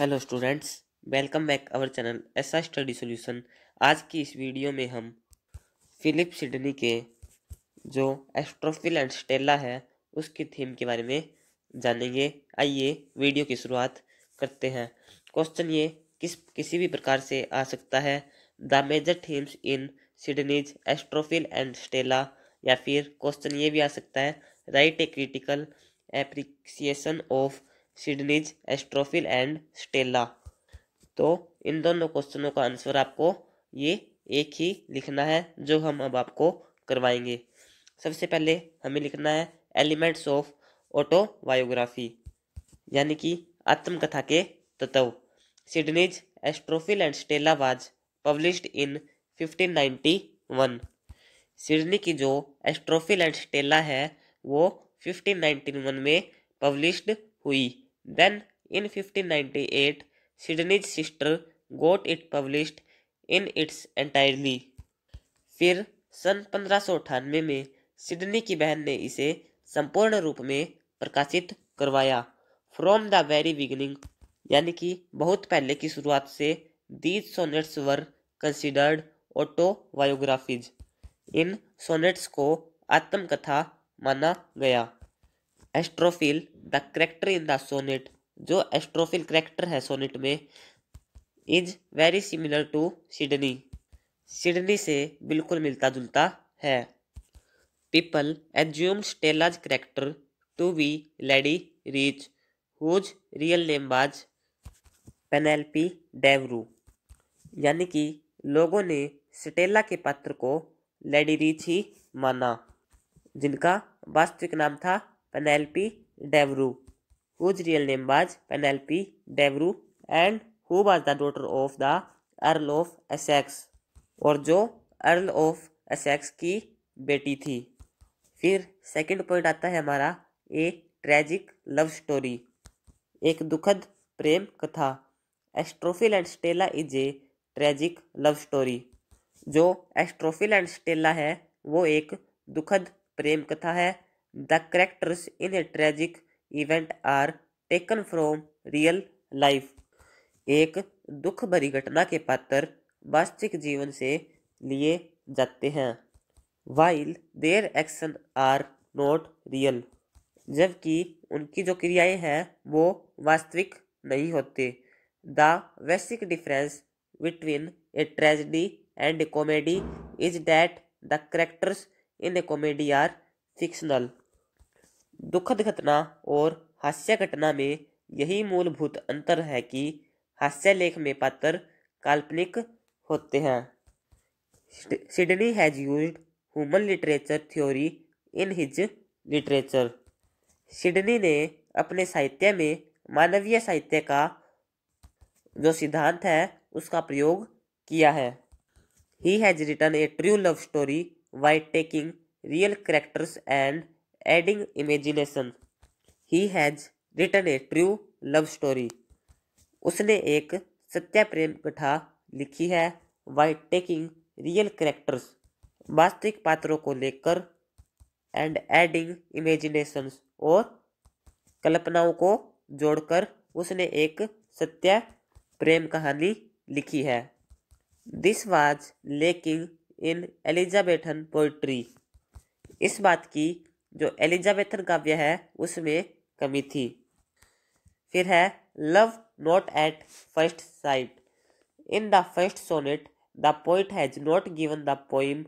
Hello students welcome back our channel S study solution आज की इस वीडियो में हम फिलिप सिडनी के जो एस्ट्रोफिल एंड स्टेला है उसकी थीम के बारे में जानेंगे आइए वीडियो की शुरुआत करते हैं क्वेश्चन ये किस किसी भी प्रकार से आ सकता है the major themes in Sidney's Astrophil and Stella या फिर क्वेश्चन ये भी आ सकता है write a critical appreciation of Sidney's Astrophil and Stella तो इन दोनों क्वेश्चनों का आंसर आपको ये एक ही लिखना है जो हम अब आपको करवाएंगे सबसे पहले हमें लिखना है एलिमेंट्स ऑफ ऑटोबायोग्राफी यानी कि आत्मकथा के तत्व Sidney's Astrophil and Stella was published in 1591 Sidney की जो एस्ट्रोफिल एंड स्टेला है वो 1591 में पब्लिश्ड हुई Then, in 1598, Sidney's sister got it published in its entirely फिर सन पंद्रह में सिडनी की बहन ने इसे संपूर्ण रूप में प्रकाशित करवाया फ्रॉम द वेरी बिगिनिंग यानी कि बहुत पहले की शुरुआत से these sonnets were considered autobiographies इन सोनेट्स को आत्मकथा माना गया Astrophil the character in the sonnet जो एस्ट्रोफिल करेक्टर है सोनेट में is very similar to Sidney Sidney से बिल्कुल मिलता जुलता है people assume Stella's character to be lady Rich whose real name was Penelope डेवरू यानी कि लोगों ने स्टेला के पात्र को लेडी रीच ही माना जिनका वास्तविक नाम था Penelope Devereux whose real name was Penelope Devereux and who was the daughter of the earl of Essex और जो अर्ल ऑफ एसेक्स की बेटी थी फिर सेकंड पॉइंट आता है हमारा ए ट्रेजिक लव स्टोरी एक दुखद प्रेम कथा Astrophil and Stella is a tragic love story जो एस्ट्रोफिल एंड स्टेला है वो एक दुखद प्रेम कथा है the characters in a tragic event are taken from real life एक दुख भरी घटना के पात्र वास्तविक जीवन से लिए जाते हैं while their action are not real जबकि उनकी जो क्रियाएं हैं वो वास्तविक नहीं होते the basic difference between a tragedy and a comedy is that the characters in a comedy are fictional दुखद घटना और हास्य घटना में यही मूलभूत अंतर है कि हास्य लेख में पात्र काल्पनिक होते हैं Sidney has use human literature theory in his literature Sidney ने अपने साहित्य में मानवीय साहित्य का जो सिद्धांत है उसका प्रयोग किया है he has written a true love story by taking real characters and adding imagination. He has written a true love story. उसने एक सत्या प्रेम कथा लिखी है by टेकिंग रियल characters वास्तविक पात्रों को लेकर एंड एडिंग इमेजिनेशन और कल्पनाओं को जोड़कर उसने एक सत्य प्रेम कहानी लिखी है this was lacking in Elizabethan poetry इस बात की जो एलिजाबेथन काव्य है उसमें कमी थी फिर है love not at first sight in the first sonnet the poet has not given the poem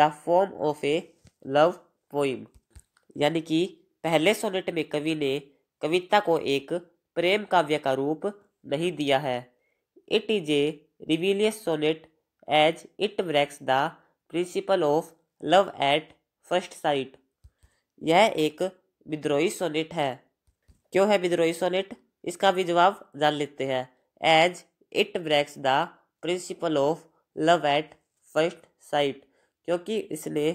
the form of a love poem यानी कि पहले सोनेट में कवि ने कविता को एक प्रेम काव्य का रूप नहीं दिया है it is a rebellious sonnet as it breaks the principle of love at first sight यह एक विद्रोही सोनेट है क्यों है विद्रोही सोनेट इसका भी जवाब जान लेते हैं as it breaks the principle of love at first sight क्योंकि इसने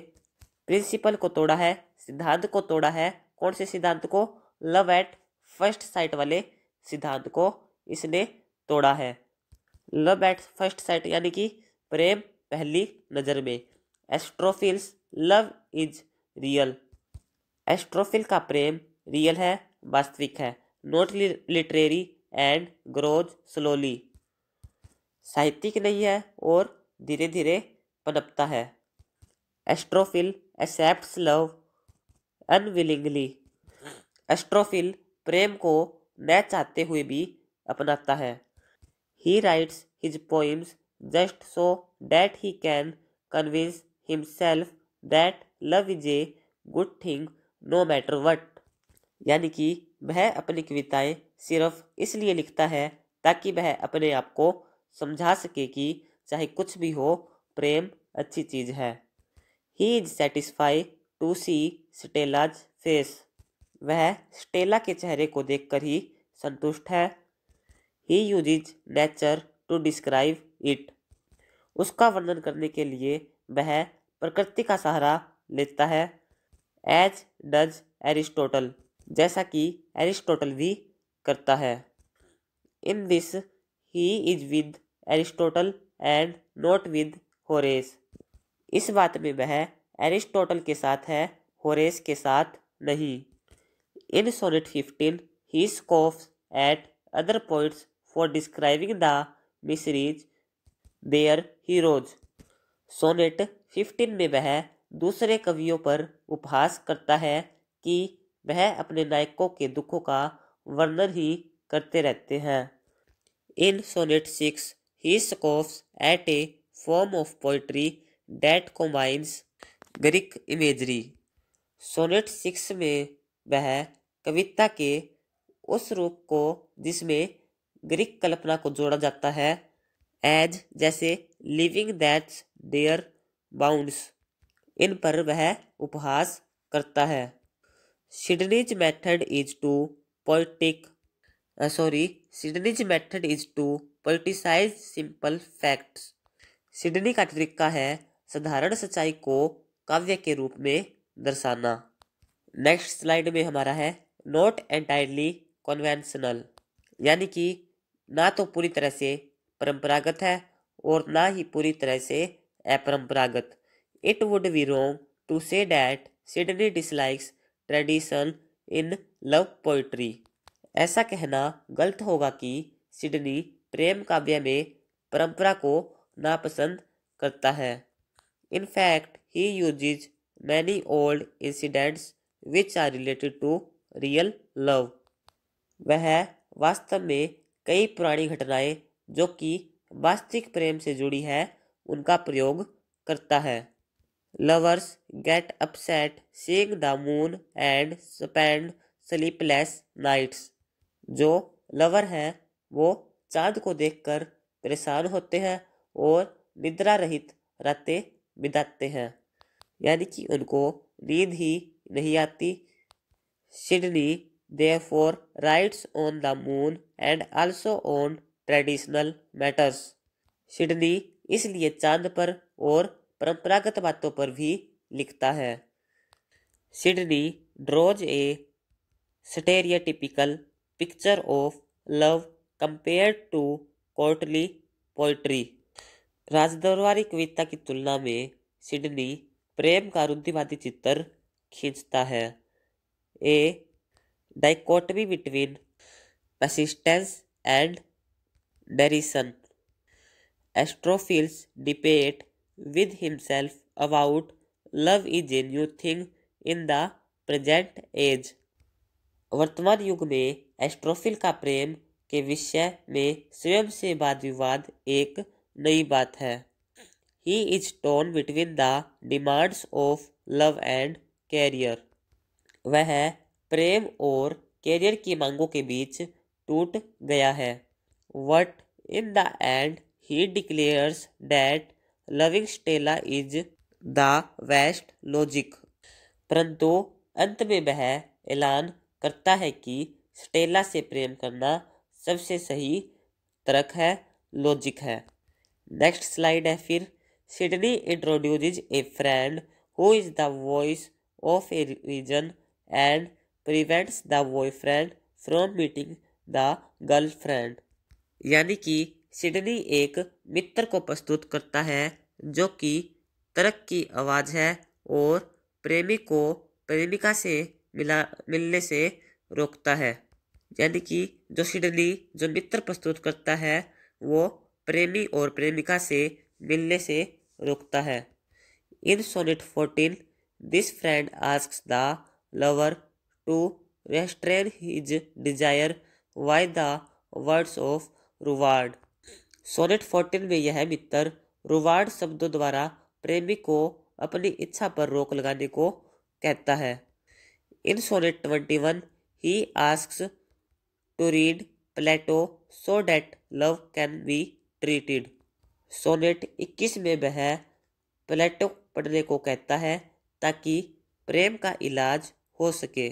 प्रिंसिपल को तोड़ा है सिद्धांत को तोड़ा है कौन से सिद्धांत को लव एट फर्स्ट साइट वाले सिद्धांत को इसने तोड़ा है लव एट फर्स्ट साइट यानी कि प्रेम पहली नज़र में Astrophil's love is real Astrophil का प्रेम रियल है वास्तविक है not literary and grows slowly साहित्यिक नहीं है और धीरे धीरे पनपता है Astrophil accept love unwillingly Astrophil प्रेम को न चाहते हुए भी अपनाता है he writes his poems just so that he can convince himself that love is a good thing no matter what यानी कि वह अपनी कविताएं सिर्फ इसलिए लिखता है ताकि वह अपने आप को समझा सके कि चाहे कुछ भी हो प्रेम अच्छी चीज़ है he is satisfy to see Stella's face वह स्टेला के चेहरे को देखकर ही संतुष्ट है he uses nature to describe it उसका वर्णन करने के लिए वह प्रकृति का सहारा लेता है एज डज एरिस्टोटल जैसा कि एरिस्टोटल भी करता है in this he is with Aristotle and not with Horace इस बात में वह एरिस्टोटल के साथ है होरेस के साथ नहीं in sonnet fifteen he scoff at other points for describing the miseries their heroes sonnet fifteen में वह दूसरे कवियों पर उपहास करता है कि वह अपने नायकों के दुखों का वर्णन ही करते रहते हैं in sonnet six he scoffs at a form of poetry that combines Greek imagery sonnet six में वह कविता के उस रूप को जिसमें ग्रीक कल्पना को जोड़ा जाता है एज जैसे living that's their bounds in पर वह उपहास करता है Sidney's method is to politic sorry Sidney's method is to politicize simple facts Sidney का तरीका है साधारण सच्चाई को काव्य के रूप में दर्शाना नेक्स्ट स्लाइड में हमारा है नॉट एंटायरली कॉन्वेंशनल यानी कि ना तो पूरी तरह से परंपरागत है और ना ही पूरी तरह से अपरंपरागत It would be wrong to say that sidney dislikes tradition in love poetry ऐसा कहना गलत होगा कि सिडनी प्रेम काव्य में परंपरा को नापसंद करता है in fact he uses many old incidents which are related to real love वह वास्तव में कई पुरानी घटनाएं जो कि वास्तविक प्रेम से जुड़ी है उनका प्रयोग करता है lovers get upset seek the moon and spend sleepless nights जो लवर हैं वो चांद को देखकर परेशान होते हैं और निद्रा रहित रातें बिताते हैं यानी कि उनको नींद ही नहीं आती Sidney therefore writes on the moon and also on traditional matters Sidney इसलिए चांद पर और परंपरागत बातों पर भी लिखता है Sidney draws a stereotypical picture of love compare to courtly poetry राजदरबारी कविता की तुलना में सिडनी प्रेम का रुद्धिवादी चित्र खींचता है a dichotomy between persistence and derision Astrophil's debate with himself about love is a new thing in the present age. वर्तमान युग में एस्ट्रोफिल का प्रेम के विषय में स्वयं से वाद विवाद एक नई बात है he is torn between the demands of love and career वह प्रेम और कैरियर की मांगों के बीच टूट गया है but in the end he declares that loving Stella is the best logic परंतु अंत में वह ऐलान करता है कि स्टेला से प्रेम करना सबसे सही तर्क है लॉजिक है नेक्स्ट स्लाइड है फिर Sidney introduces a friend who is the voice of a reason and prevents the boyfriend from meeting the girlfriend यानी कि सिडनी एक मित्र को प्रस्तुत करता है जो कि तरक की आवाज़ है और प्रेमी को प्रेमिका से मिला मिलने से रोकता है यानी कि जो सिडनी जो मित्र प्रस्तुत करता है वो प्रेमी और प्रेमिका से मिलने से रोकता है in sonnet fourteen this friend ask the lover to restrain his desire by the words of reward sonnet fourteen में यह मित्र रुवाड़ शब्दों द्वारा प्रेमी को अपनी इच्छा पर रोक लगाने को कहता है in sonnet twenty one he ask to read Plato so that love can be treated sonnet इक्कीस में वह प्लेटो पढ़ने को कहता है ताकि प्रेम का इलाज हो सके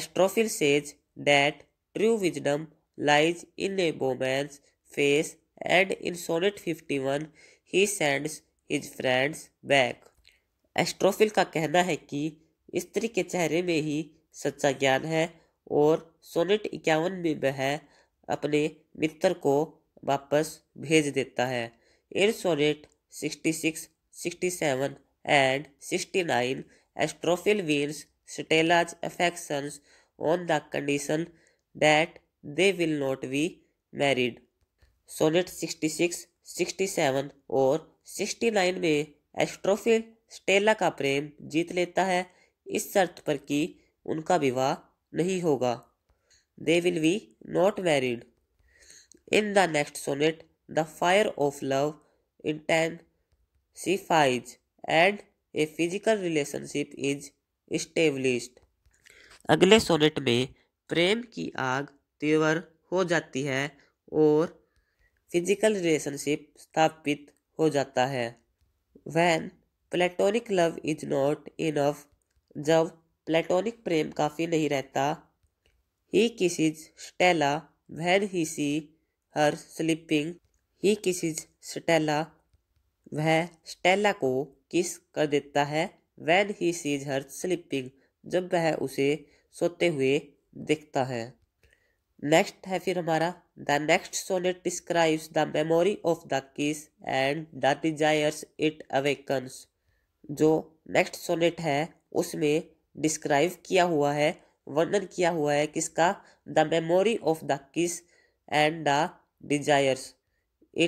Astrophil says that true wisdom lies in a woman's face and in sonnet 51 he sends his friends back. Astrophil का कहना है कि स्त्री ke chehre mein hi sachcha gyan hai aur sonnet 51 mein वह apne mitra ko वापस भेज देता है in sonnet 66, 67 and 69 Astrophil wins Stella's affections on the condition that they will not be married. Sonnet 66, 67 और 69 में एस्ट्रोफिल स्टेला का प्रेम जीत लेता है इस शर्त पर कि उनका विवाह नहीं होगा they will be not married in the next sonnet the fire of love सीफाइज and a physical relationship is established. अगले सोनेट में प्रेम की आग तीव्र हो जाती है और फिजिकल रिलेशनशिप स्थापित हो जाता है when platonic love is not enough जब प्लेटोनिक प्रेम काफ़ी नहीं रहता he is Stella when he see her sleeping he is Stella वह स्टेला को किस कर देता है when he sees her sleeping जब वह उसे सोते हुए देखता है नेक्स्ट है फिर हमारा the next sonnet describes the memory of the kiss and the desires it awakens जो नेक्स्ट सोनेट है उसमें डिस्क्राइब किया हुआ है वर्णन किया हुआ है किसका the memory of the kiss and the desires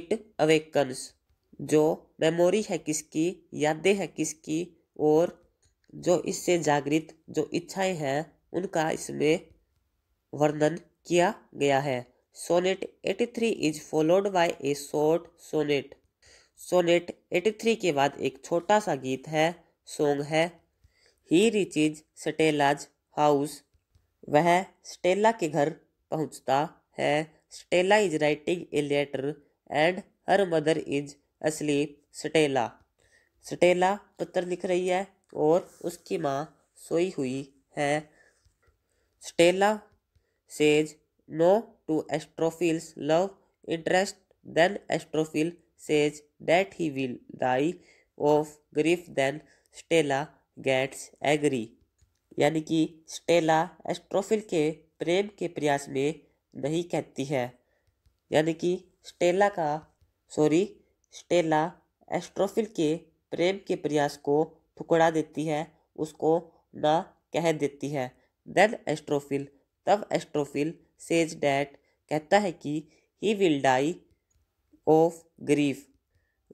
it awakens जो मेमोरी है किसकी यादें हैं किसकी और जो इससे जागृत जो इच्छाएं हैं उनका इसमें वर्णन किया गया है sonnet 83 is followed by a short sonnet sonnet 83 के बाद एक छोटा सा गीत है सॉन्ग है he reaches Stella's house वह स्टेला के घर पहुंचता है Stella is writing a letter and her mother is asleep Stella Stella पत्र लिख रही है और उसकी माँ सोई हुई है Stella says no to Astrophil's love interest, then Astrophil says that he will die of grief, then Stella gets angry. यानी कि स्टेला एस्ट्रोफिल के प्रेम के प्रयास में नहीं कहती है यानी कि स्टेला का सॉरी स्टेला एस्ट्रोफिल के प्रेम के प्रयास को ठुकरा देती है उसको ना कह देती है देन एस्ट्रोफिल तब एस्ट्रोफिल सेज डैट कहता है कि he will die of grief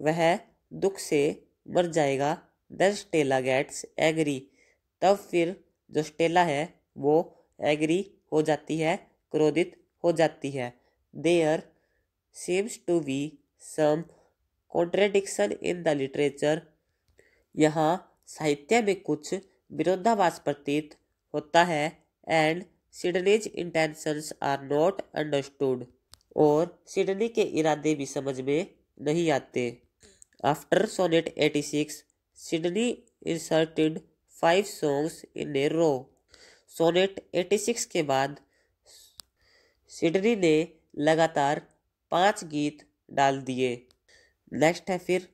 वह दुख से मर जाएगा स्टेला गेट्स एग्री तब फिर जो स्टेला है वो एग्री हो जाती है क्रोधित हो जाती है there seems to be some contradiction in the literature यहाँ साहित्य में कुछ विरोधाभास प्रतीत होता है and Sidney's intentions are not understood और सिडनी के इरादे भी समझ में नहीं आते after sonnet eighty six Sidney inserted five songs in a row sonnet eighty six के बाद सिडनी ने लगातार पांच गीत डाल दिए नेक्स्ट है फिर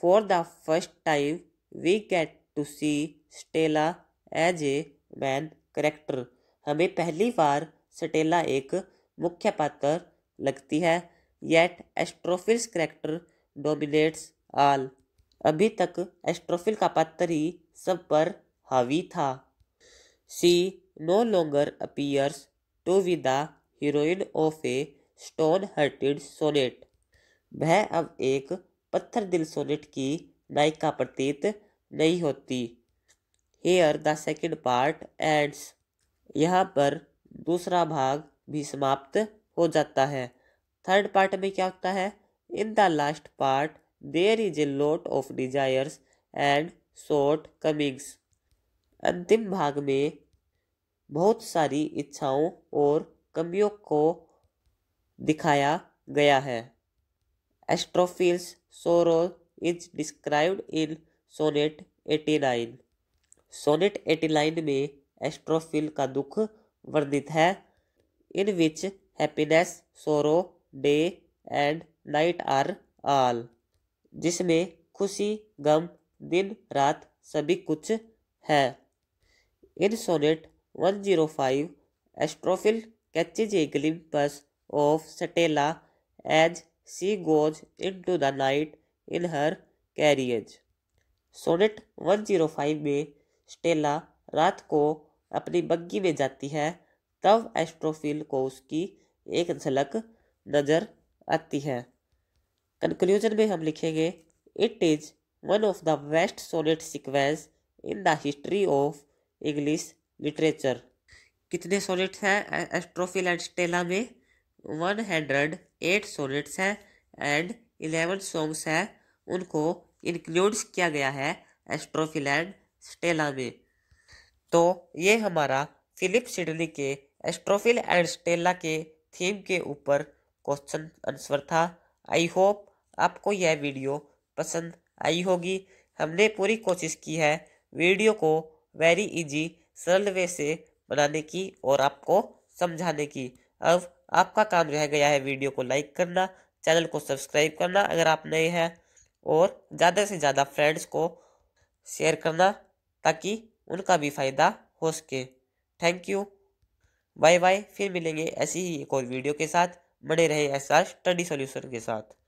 for the first time we get to see Stella as a main character हमें पहली बार सटेला एक मुख्य पात्र लगती है yet Astrophil's character dominates all अभी तक एस्ट्रोफिल का पात्र ही सब पर हावी था she no longer appears to be the heroine of a stone hearted sonnet वह अब एक पत्थर दिल सोनेट की नायिका प्रतीत नहीं होती here the second part ends यहाँ पर दूसरा भाग भी समाप्त हो जाता है थर्ड पार्ट में क्या होता है in the last part there is a lot of desires and shortcomings अंतिम भाग में बहुत सारी इच्छाओं और कमियों को दिखाया गया है Astrophil's sorrow is described in sonnet eighty nine sonnet eighty nine में एस्ट्रोफिल का दुख वर्धित है in which happiness sorrow day and night are all जिसमें खुशी गम दिन रात सभी कुछ है in sonnet 105 Astrophil catches a glimpse of Stella as she goes into the night in her carriage sonnet 105 में स्टेला रात को अपनी बग्गी में जाती है तब एस्ट्रोफिल को उसकी एक झलक नज़र आती है कंक्लूजन में हम लिखेंगे it is one of the best sonnet sequence in the history of English literature कितने सोनेट्स हैं एस्ट्रोफिल एंड स्टेला में वन हंड्रेड एट सोनेट्स हैं एंड इलेवन सॉन्ग्स हैं उनको इंक्लूड्स किया गया है एस्ट्रोफिल एंड स्टेला में तो ये हमारा फिलिप सिडली के एस्ट्रोफिल एंड स्टेला के थीम के ऊपर क्वेश्चन आंसर था आई होप आपको यह वीडियो पसंद आई होगी हमने पूरी कोशिश की है वीडियो को वेरी इजी सरल वे से बनाने की और आपको समझाने की अब आपका काम रह गया है वीडियो को लाइक करना चैनल को सब्सक्राइब करना अगर आप नए हैं और ज़्यादा से ज़्यादा फ्रेंड्स को शेयर करना ताकि उनका भी फ़ायदा हो सके थैंक यू बाय बाय फिर मिलेंगे ऐसी ही एक और वीडियो के साथ बने रहे एस आर स्टडी सोल्यूशन के साथ